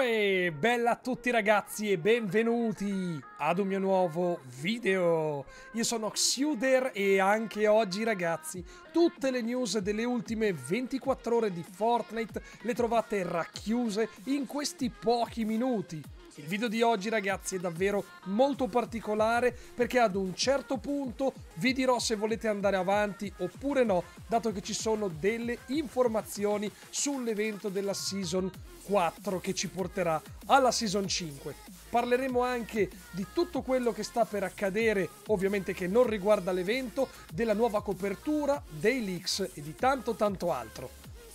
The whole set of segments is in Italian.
e bella a tutti ragazzi e benvenuti ad un mio nuovo video. Io sono Xuder e anche oggi ragazzi tutte le news delle ultime 24 ore di Fortnite le trovate racchiuse in questi pochi minuti. Il video di oggi ragazzi è davvero molto particolare perché ad un certo punto vi dirò se volete andare avanti oppure no, dato che ci sono delle informazioni sull'evento della Season 4 che ci porterà alla Season 5. Parleremo anche di tutto quello che sta per accadere, ovviamente che non riguarda l'evento, della nuova copertura, dei leaks e di tanto tanto altro.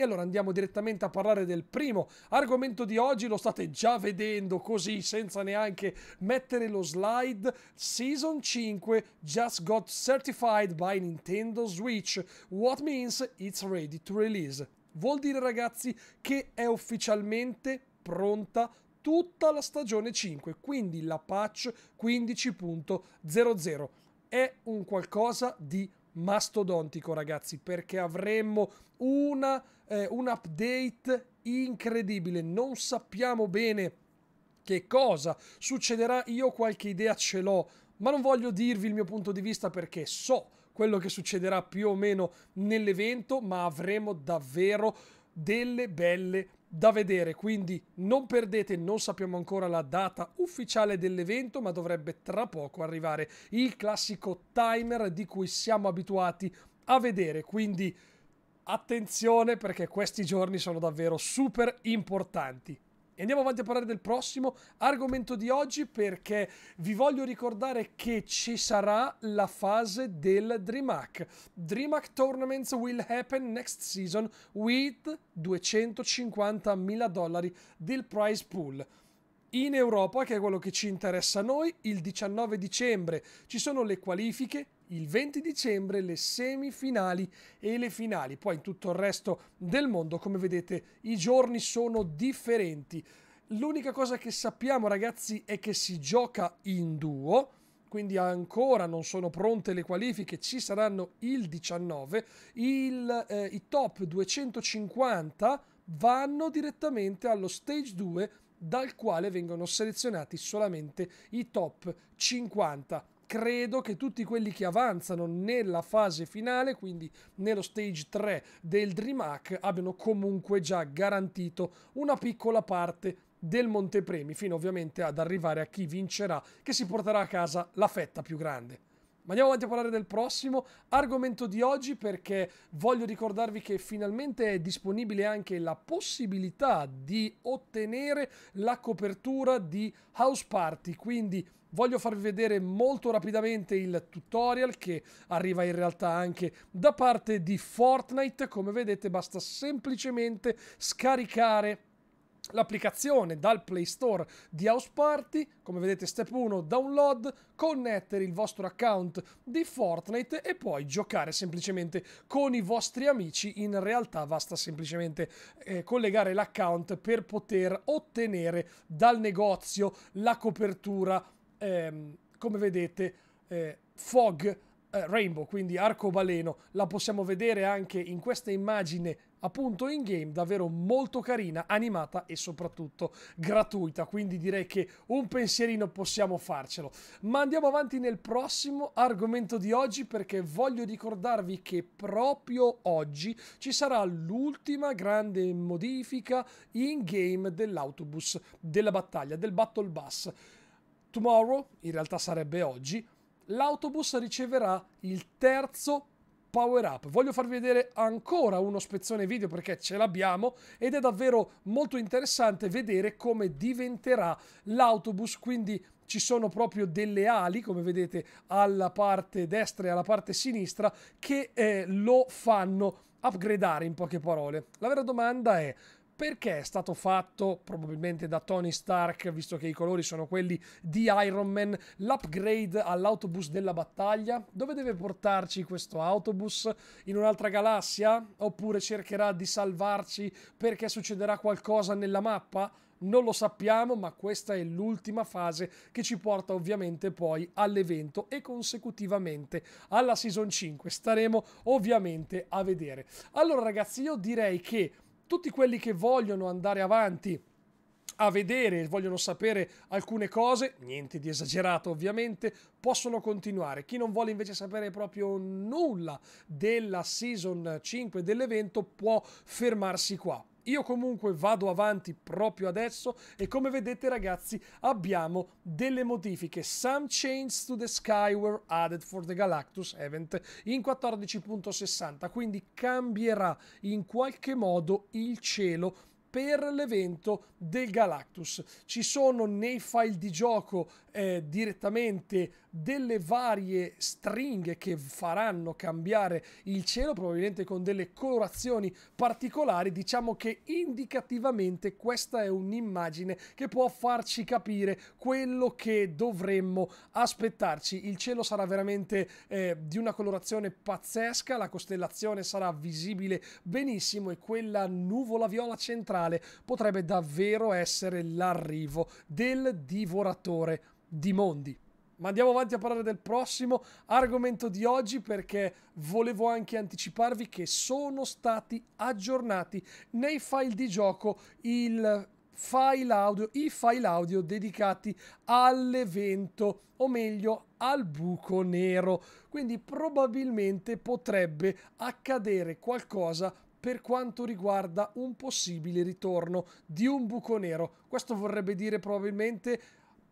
E allora andiamo direttamente a parlare del primo argomento di oggi, lo state già vedendo così senza neanche mettere lo slide, Season 5 Just Got Certified by Nintendo Switch, what means it's ready to release. Vuol dire ragazzi che è ufficialmente pronta tutta la stagione 5, quindi la patch 15.00. È un qualcosa di mastodontico, ragazzi, perché avremmo una, eh, un update incredibile. Non sappiamo bene che cosa succederà, io qualche idea ce l'ho, ma non voglio dirvi il mio punto di vista perché so quello che succederà più o meno nell'evento, ma avremo davvero delle belle da vedere, quindi non perdete, non sappiamo ancora la data ufficiale dell'evento, ma dovrebbe tra poco arrivare il classico timer di cui siamo abituati a vedere, quindi attenzione perché questi giorni sono davvero super importanti. E andiamo avanti a parlare del prossimo argomento di oggi perché vi voglio ricordare che ci sarà la fase del DreamHack. DreamHack Tournaments will happen next season with 250.000 dollari del prize pool in Europa, che è quello che ci interessa a noi, il 19 dicembre ci sono le qualifiche, il 20 dicembre le semifinali e le finali. Poi in tutto il resto del mondo, come vedete, i giorni sono differenti. L'unica cosa che sappiamo, ragazzi, è che si gioca in duo quindi ancora non sono pronte le qualifiche, ci saranno il 19, il, eh, i top 250 vanno direttamente allo stage 2 dal quale vengono selezionati solamente i top 50 credo che tutti quelli che avanzano nella fase finale, quindi nello stage 3 del DreamHack, abbiano comunque già garantito una piccola parte del Montepremi, fino ovviamente ad arrivare a chi vincerà, che si porterà a casa la fetta più grande. Ma andiamo avanti a parlare del prossimo argomento di oggi perché voglio ricordarvi che finalmente è disponibile anche la possibilità di ottenere la copertura di House Party, quindi voglio farvi vedere molto rapidamente il tutorial che arriva in realtà anche da parte di Fortnite, come vedete basta semplicemente scaricare l'applicazione dal Play Store di House Party, come vedete step 1 download, connettere il vostro account di Fortnite e poi giocare semplicemente con i vostri amici, in realtà basta semplicemente eh, collegare l'account per poter ottenere dal negozio la copertura, ehm, come vedete, eh, FOG eh, Rainbow, quindi arcobaleno, la possiamo vedere anche in questa immagine appunto in game davvero molto carina, animata e soprattutto gratuita, quindi direi che un pensierino possiamo farcelo. Ma andiamo avanti nel prossimo argomento di oggi perché voglio ricordarvi che proprio oggi ci sarà l'ultima grande modifica in game dell'autobus della battaglia, del Battle Bus. Tomorrow, in realtà sarebbe oggi, l'autobus riceverà il terzo power up. Voglio farvi vedere ancora uno spezzone video perché ce l'abbiamo ed è davvero molto interessante vedere come diventerà l'autobus, quindi ci sono proprio delle ali, come vedete, alla parte destra e alla parte sinistra che eh, lo fanno upgradare in poche parole. La vera domanda è perché è stato fatto probabilmente da Tony Stark, visto che i colori sono quelli di Iron Man, l'upgrade all'autobus della battaglia? Dove deve portarci questo autobus? In un'altra galassia? Oppure cercherà di salvarci perché succederà qualcosa nella mappa? Non lo sappiamo, ma questa è l'ultima fase che ci porta ovviamente poi all'evento e consecutivamente alla season 5. Staremo ovviamente a vedere. Allora ragazzi, io direi che tutti quelli che vogliono andare avanti a vedere e vogliono sapere alcune cose, niente di esagerato ovviamente, possono continuare. Chi non vuole invece sapere proprio nulla della season 5 dell'evento può fermarsi qua. Io comunque vado avanti proprio adesso e come vedete ragazzi abbiamo delle modifiche. Some changes to the sky were added for the Galactus event in 14.60, quindi cambierà in qualche modo il cielo per l'evento del Galactus. Ci sono nei file di gioco eh, direttamente delle varie stringhe che faranno cambiare il cielo, probabilmente con delle colorazioni particolari, diciamo che indicativamente questa è un'immagine che può farci capire quello che dovremmo aspettarci. Il cielo sarà veramente eh, di una colorazione pazzesca, la costellazione sarà visibile benissimo e quella nuvola viola centrale potrebbe davvero essere l'arrivo del divoratore di mondi. Ma andiamo avanti a parlare del prossimo argomento di oggi perché volevo anche anticiparvi che sono stati aggiornati nei file di gioco il file audio, i file audio dedicati all'evento, o meglio al buco nero. Quindi probabilmente potrebbe accadere qualcosa per quanto riguarda un possibile ritorno di un buco nero. Questo vorrebbe dire probabilmente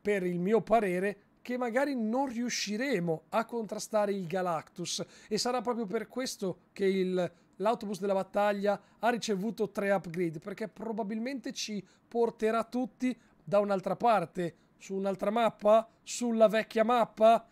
per il mio parere, che magari non riusciremo a contrastare il Galactus e sarà proprio per questo che il l'autobus della battaglia ha ricevuto tre upgrade perché probabilmente ci porterà tutti da un'altra parte, su un'altra mappa, sulla vecchia mappa.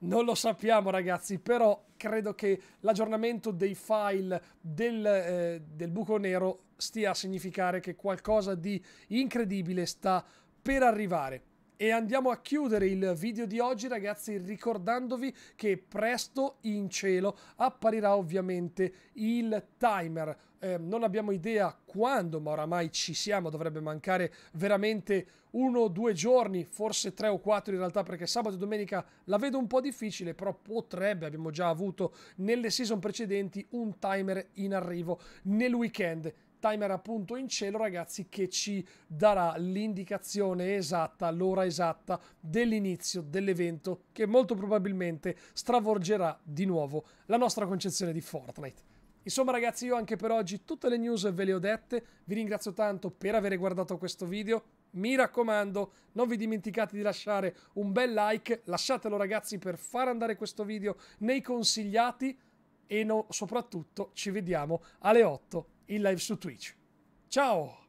Non lo sappiamo ragazzi, però credo che l'aggiornamento dei file del, eh, del buco nero stia a significare che qualcosa di incredibile sta per arrivare. E andiamo a chiudere il video di oggi ragazzi ricordandovi che presto in cielo apparirà ovviamente il timer. Eh, non abbiamo idea quando, ma oramai ci siamo, dovrebbe mancare veramente uno o due giorni, forse tre o quattro in realtà, perché sabato e domenica la vedo un po' difficile, però potrebbe, abbiamo già avuto nelle season precedenti, un timer in arrivo nel weekend timer appunto in cielo ragazzi che ci darà l'indicazione esatta, l'ora esatta dell'inizio dell'evento che molto probabilmente stravolgerà di nuovo la nostra concezione di Fortnite. Insomma ragazzi io anche per oggi tutte le news ve le ho dette, vi ringrazio tanto per aver guardato questo video, mi raccomando non vi dimenticate di lasciare un bel like, lasciatelo ragazzi per far andare questo video nei consigliati e no, soprattutto ci vediamo alle 8 in live su Twitch. Ciao!